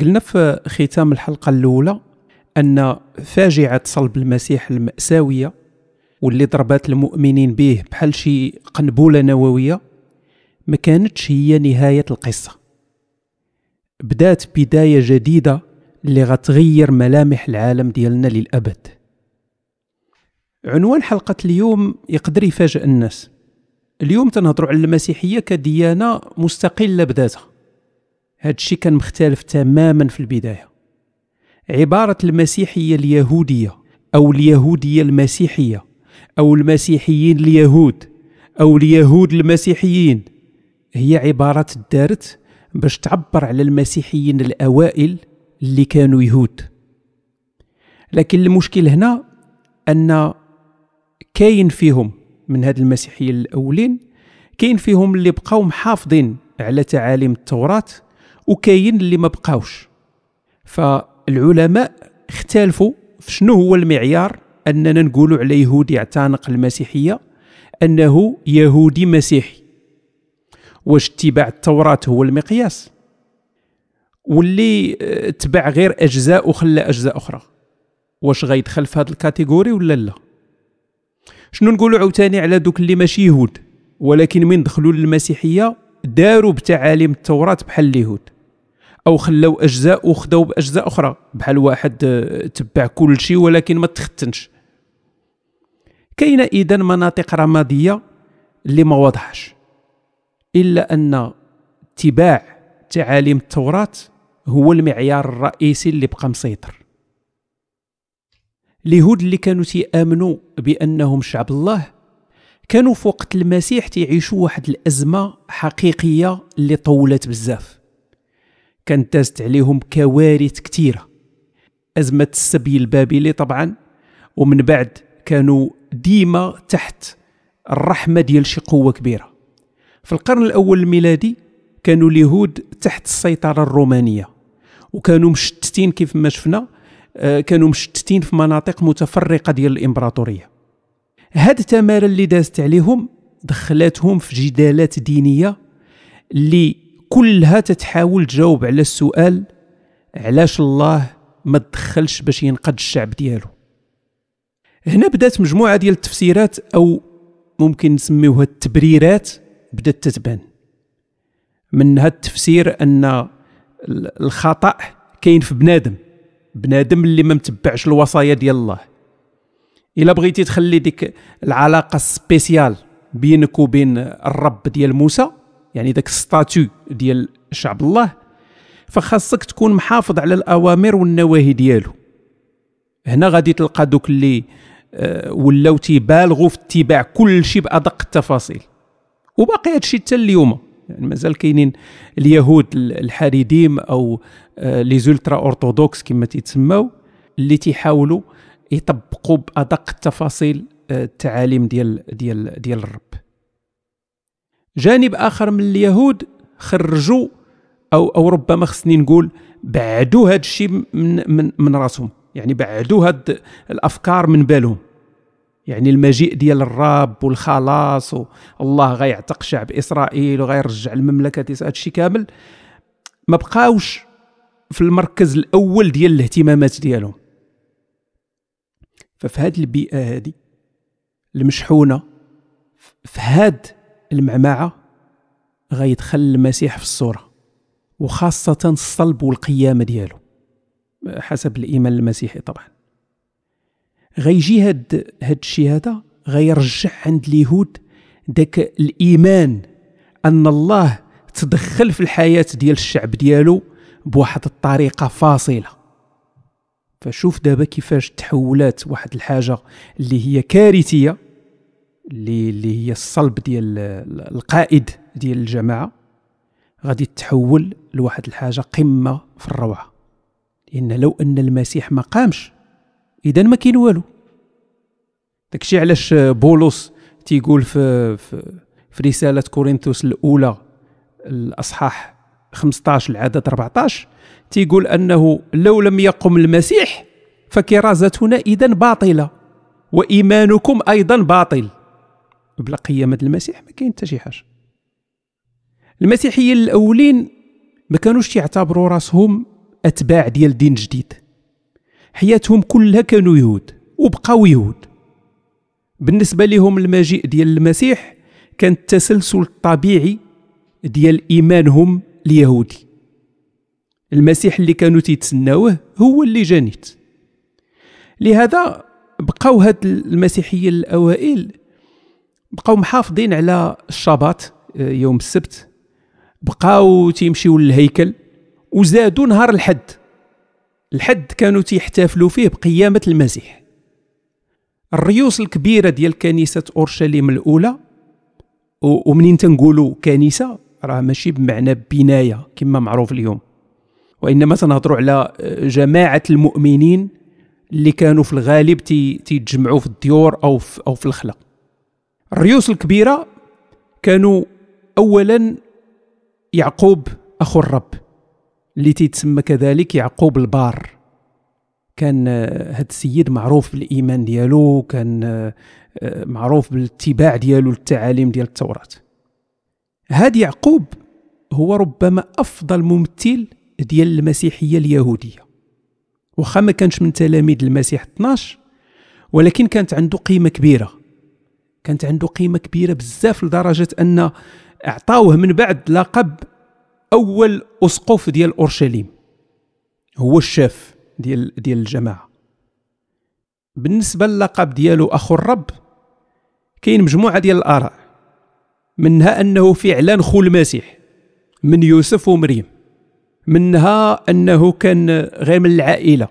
قلنا في ختام الحلقة الأولى أن فاجعة صلب المسيح المأساوية واللي ضربات المؤمنين به بحال شي قنبولة نووية ما كانتش هي نهاية القصة بدات بداية جديدة اللي غتغير ملامح العالم ديالنا للأبد عنوان حلقة اليوم يقدر يفاجئ الناس اليوم تنهضروا على المسيحية كديانة مستقلة بذاتها هادشي كان مختلف تماما في البداية عبارة المسيحية اليهودية أو اليهودية المسيحية أو المسيحيين اليهود أو اليهود المسيحيين هي عبارة دارت باش تعبر على المسيحيين الأوائل اللي كانوا يهود لكن المشكل هنا أن كاين فيهم من هاد المسيحيين الأولين كاين فيهم اللي بقاو محافظين على تعاليم التوراة وكاين اللي ما بقاوش فالعلماء اختلفوا في شنو هو المعيار اننا نقولوا على يهودي اعتنق المسيحيه انه يهودي مسيحي واش اتباع التوراه هو المقياس واللي آه، تبع غير اجزاء وخلى اجزاء اخرى واش غيدخل في هذا الكاتيجوري ولا لا شنو نقولوا عاوتاني على دوك اللي ماشي يهود ولكن من دخلوا للمسيحيه داروا بتعاليم التوراه بحال اليهود او خلاو اجزاء وخداو باجزاء اخرى بحال واحد آه، تبع كل شيء ولكن ما تختنش كاين اذا مناطق رماديه اللي ما واضحش الا ان اتباع تعاليم التوراه هو المعيار الرئيسي اللي بقى مسيطر اليهود اللي كانوا تيامنوا بانهم شعب الله كانوا في وقت المسيح تيعيشوا واحد الازمه حقيقيه اللي طولت بزاف كانت دازت عليهم كوارث كثيره ازمه السبي البابلي طبعا ومن بعد كانوا ديما تحت الرحمه ديال شي قوه كبيره في القرن الاول الميلادي كانوا اليهود تحت السيطره الرومانيه وكانوا مشتتين كيف ما شفنا آه، كانوا مشتتين في مناطق متفرقه ديال الامبراطوريه هاد التماره اللي دازت عليهم دخلتهم في جدالات دينيه اللي كلها تتحاول تجاوب على السؤال علاش الله ما تدخلش باش ينقذ الشعب ديالو هنا بدات مجموعه ديال التفسيرات او ممكن نسميوها التبريرات بدات تتبان منها التفسير ان الخطا كاين في بنادم بنادم اللي ما متبعش الوصايا ديال الله الا بغيتي تخلي ديك العلاقه سبيسيال بينك وبين الرب ديال موسى يعني ذاك الستاتو ديال شعب الله فخاصك تكون محافظ على الاوامر والنواهي ديالو هنا غادي تلقى دوك اللي آه، ولاو تيبالغوا في اتباع كل شيء بادق التفاصيل وباقي هادشي حتى اليوم يعني مازال كاينين اليهود الحريديم او آه، لي زولترا اورثودوكس كما تيتسماو اللي تيحاولوا يطبقوا بادق التفاصيل آه، التعاليم ديال ديال ديال الرب جانب اخر من اليهود خرجوا او او ربما خصني نقول بعدوا هذا الشيء من من من راسهم يعني بعدوا هاد الافكار من بالهم يعني المجيء ديال الرب والخلاص والله غيعتق شعب اسرائيل وغيرجع المملكه الشيء كامل ما بقاوش في المركز الاول ديال الاهتمامات ديالهم ففي هذه البيئه هذه المشحونه في هذه المعمعة غيدخل المسيح في الصورة وخاصة الصلب والقيامة ديالو حسب الإيمان المسيحي طبعا غيجي هاد هاد الشيء هذا غيرجع عند اليهود داك الإيمان أن الله تدخل في الحياة ديال الشعب ديالو بواحد الطريقة فاصلة فشوف دابا كيفاش تحولات واحد الحاجة اللي هي كارثية اللي اللي هي الصلب ديال القائد ديال الجماعه غادي تحول لواحد الحاجه قمه في الروعه لان لو ان المسيح ما قامش اذا ما كاين والو داكشي علاش بولس تيقول في في, في رساله كورنثوس الاولى الاصحاح 15 العدد 14 تيقول انه لو لم يقم المسيح فكرازتنا اذا باطله وايمانكم ايضا باطل بلا قيامه المسيح ما كاين حتى شي حاجه المسيحيين الاولين ما كانوش تيعتبروا راسهم اتباع ديال دين جديد حياتهم كلها كانوا يهود وبقاو يهود بالنسبه لهم المجيء ديال المسيح كان التسلسل الطبيعي ديال ايمانهم اليهودي المسيح اللي كانوا تيتسناوه هو اللي جانيت لهذا بقاو هاد المسيحيين الاوائل بقاو محافظين على الشباط آه، يوم السبت بقاو تيمشيو للهيكل وزادوا نهار الحد الحد كانوا تيحتفلوا فيه بقيامة المسيح الريوس الكبيرة ديال كنيسة أورشليم الأولى ومنين تنقولوا كنيسة راه ماشي بمعنى بناية كما معروف اليوم وإنما تنهضروا على آه، جماعة المؤمنين اللي كانوا في الغالب تيتجمعوا في الديور أو في, أو في الخلا الريوس الكبيرة كانوا أولا يعقوب أخو الرب اللي تيتسمى كذلك يعقوب البار كان آه، هاد السيد معروف بالإيمان ديالو كان آه، آه، معروف بالاتباع ديالو للتعاليم ديال التوراة هاد يعقوب هو ربما أفضل ممثل ديال المسيحية اليهودية وخا ما كانش من تلاميذ المسيح 12 ولكن كانت عنده قيمة كبيرة كانت عنده قيمه كبيره بزاف لدرجه ان عطاوه من بعد لقب اول اسقف ديال اورشليم هو الشاف ديال ديال الجماعه بالنسبه للقب ديالو اخو الرب كاين مجموعه ديال الاراء منها انه فعلا خو المسيح من يوسف ومريم منها انه كان غير من العائله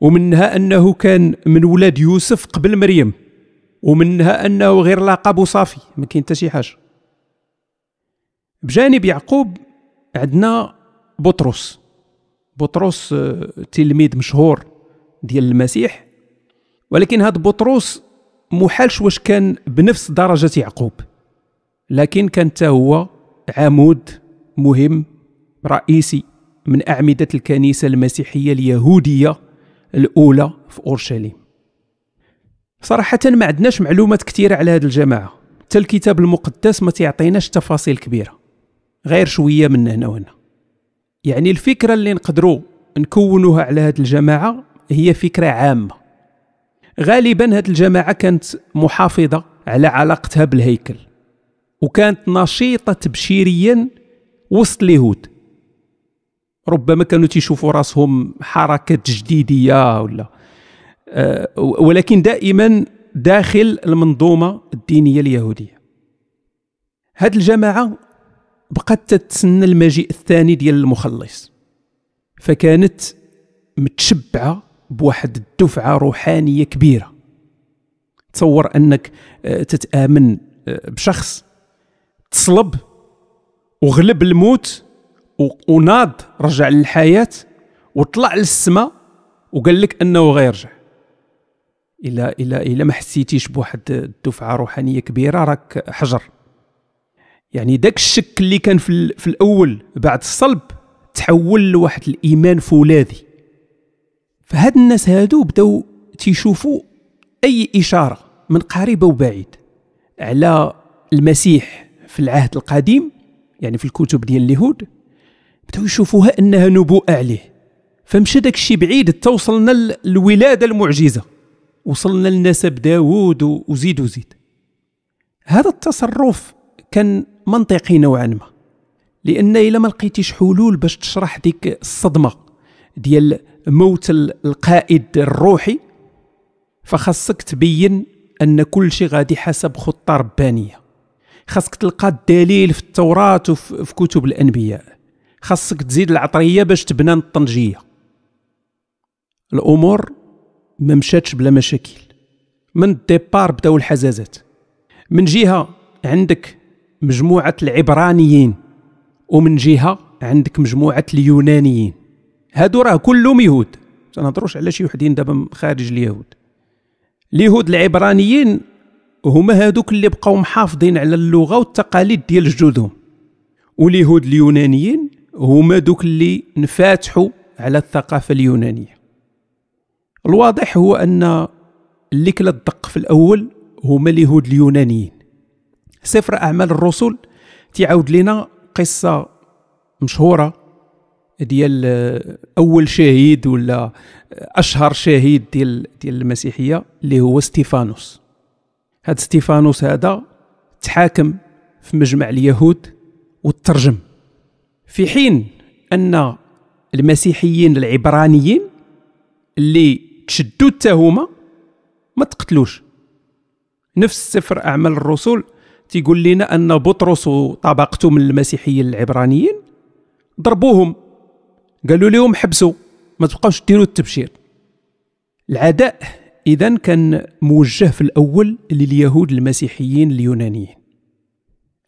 ومنها انه كان من ولاد يوسف قبل مريم ومنها انه غير لقب وصافي ما كاين حتى شي حاجه بجانب يعقوب عندنا بطرس بطرس آه، تلميذ مشهور ديال المسيح ولكن هذا بطرس محالش واش كان بنفس درجة يعقوب لكن كان هو عمود مهم رئيسي من أعمدة الكنيسة المسيحية اليهودية الأولى في أورشليم صراحة ما عندناش معلومات كثيرة على هذه الجماعة حتى الكتاب المقدس ما تيعطيناش تفاصيل كبيرة غير شوية من هنا وهنا يعني الفكرة اللي نقدروا نكونوها على هذه الجماعة هي فكرة عامة غالبا هذه الجماعة كانت محافظة على علاقتها بالهيكل وكانت نشيطة تبشيريا وسط اليهود ربما كانوا تيشوفوا راسهم حركة تجديدية ولا آه، ولكن دائما داخل المنظومه الدينيه اليهوديه هاد الجماعه بقات تتسنى المجيء الثاني ديال المخلص فكانت متشبعه بواحد الدفعه روحانيه كبيره تصور انك آه، تتامن آه، بشخص تصلب وغلب الموت وناض رجع للحياه وطلع للسماء وقال لك انه غيرجع الا الا الا ما حسيتيش بواحد الدفعه روحانيه كبيره راك حجر يعني داك الشك اللي كان في, في الاول بعد الصلب تحول لواحد الايمان فولاذي فهاد الناس هادو بداو تيشوفوا اي اشاره من قريب او بعيد على المسيح في العهد القديم يعني في الكتب ديال اليهود بداو يشوفوها انها نبوءه عليه فمشى داك الشيء بعيد توصلنا للولاده المعجزه وصلنا لنسب داوود وزيد وزيد هذا التصرف كان منطقي نوعا ما لان الا ما لقيتيش حلول باش تشرح ديك الصدمه ديال موت القائد الروحي فخاصك تبين ان كل شيء غادي حسب خطه ربانيه خاصك تلقى الدليل في التوراة وفي كتب الانبياء خاصك تزيد العطريه باش تبنى الطنجيه الامور ما مشاتش بلا مشاكل من الديبار بداو الحزازات من جهه عندك مجموعه العبرانيين ومن جهه عندك مجموعه اليونانيين هادو راه كلهم يهود تنهضروش على شي وحدين دابا خارج اليهود اليهود العبرانيين هما هادوك اللي بقاو محافظين على اللغه والتقاليد ديال جدودهم واليهود اليونانيين هما دوك اللي نفاتحوا على الثقافه اليونانيه الواضح هو ان اللي كلا الدق في الاول هما اليهود اليونانيين سفر اعمال الرسل تعود لنا قصه مشهوره ديال اول شهيد ولا اشهر شهيد ديال ديال المسيحيه اللي هو ستيفانوس هاد ستيفانوس هذا تحاكم في مجمع اليهود وترجم في حين ان المسيحيين العبرانيين اللي تشدوا التهمه ما تقتلوش نفس سفر اعمال الرسل تيقول لنا ان بطرس وطبقته من المسيحيين العبرانيين ضربوهم قالوا لهم حبسوا ما تبقاوش ديروا التبشير العداء اذا كان موجه في الاول لليهود المسيحيين اليونانيين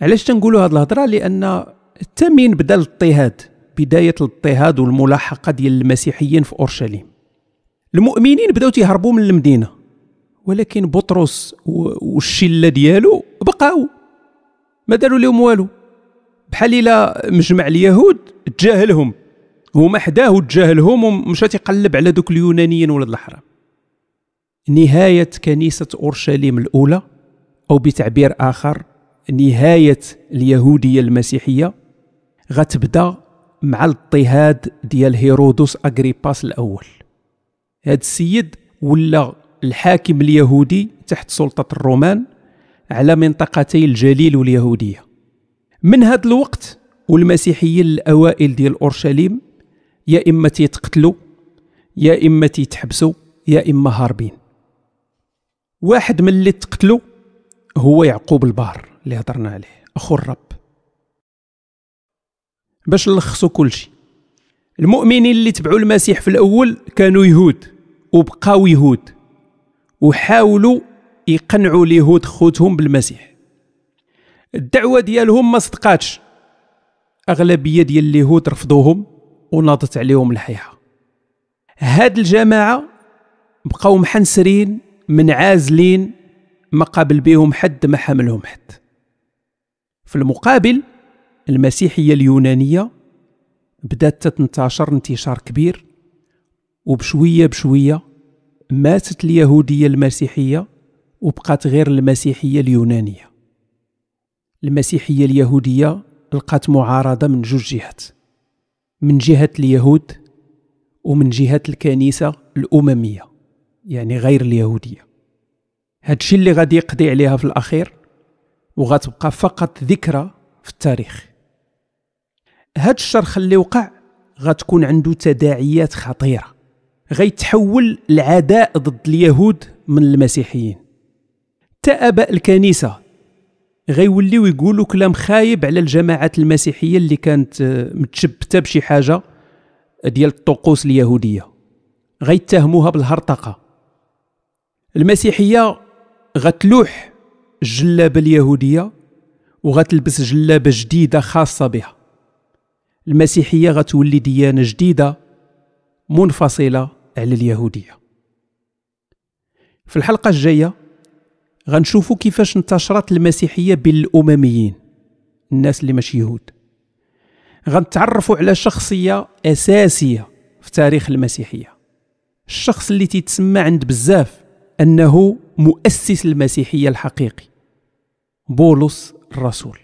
علاش تنقولوا هذه الهضره لان التمين بدا الاضطهاد بدايه الاضطهاد والملاحقه ديال المسيحيين في اورشليم المؤمنين بداو تيهربوا من المدينه ولكن بطرس والشله ديالو بقاو ما داروا لهم والو بحال الا مجمع اليهود تجاهلهم هما حداه وتجاهلهم ومشى تيقلب على دوك اليونانيين ولاد الحرام نهايه كنيسه اورشليم الاولى او بتعبير اخر نهايه اليهوديه المسيحيه غتبدا مع الاضطهاد ديال هيرودس اغريباس الاول هذا السيد ولا الحاكم اليهودي تحت سلطة الرومان على منطقتي الجليل واليهودية من هذا الوقت والمسيحيين الأوائل ديال أورشليم يا إما تيتقتلوا يا إما تيتحبسوا يا إما هاربين واحد من اللي تقتلوا هو يعقوب البار اللي هضرنا عليه أخو الرب باش نلخصوا كل شيء المؤمنين اللي تبعوا المسيح في الاول كانوا يهود وبقاو يهود وحاولوا يقنعوا اليهود خوتهم بالمسيح الدعوه ديالهم ما صدقاتش اغلبيه ديال اليهود رفضوهم وناضت عليهم الحيحه هاد الجماعه بقاو محنسرين منعازلين ما قابل بهم حد ما حملهم حد في المقابل المسيحيه اليونانيه بدات تتنتشر انتشار كبير وبشويه بشويه ماتت اليهوديه المسيحيه وبقات غير المسيحيه اليونانيه المسيحيه اليهوديه لقات معارضه من جوج جهات من جهه اليهود ومن جهه الكنيسه الامميه يعني غير اليهوديه هادشي اللي غادي يقضي عليها في الاخير وغتبقى فقط ذكرى في التاريخ هاد الشرخ اللي وقع غتكون عنده تداعيات خطيرة غيتحول العداء ضد اليهود من المسيحيين حتى أباء الكنيسة غيوليو يقولوا كلام خايب على الجماعات المسيحية اللي كانت آه، متشبتة بشي حاجة آه، ديال الطقوس اليهودية غيتهموها بالهرطقة المسيحية غتلوح الجلابة اليهودية وغتلبس جلابة جديدة خاصة بها المسيحيه غتولي ديانه جديده منفصله على اليهوديه في الحلقه الجايه غنشوفوا كيفاش انتشرت المسيحيه بين الامميين الناس اللي ماشي يهود غنتعرفوا على شخصيه اساسيه في تاريخ المسيحيه الشخص اللي تيتسمى عند بزاف انه مؤسس المسيحيه الحقيقي بولس الرسول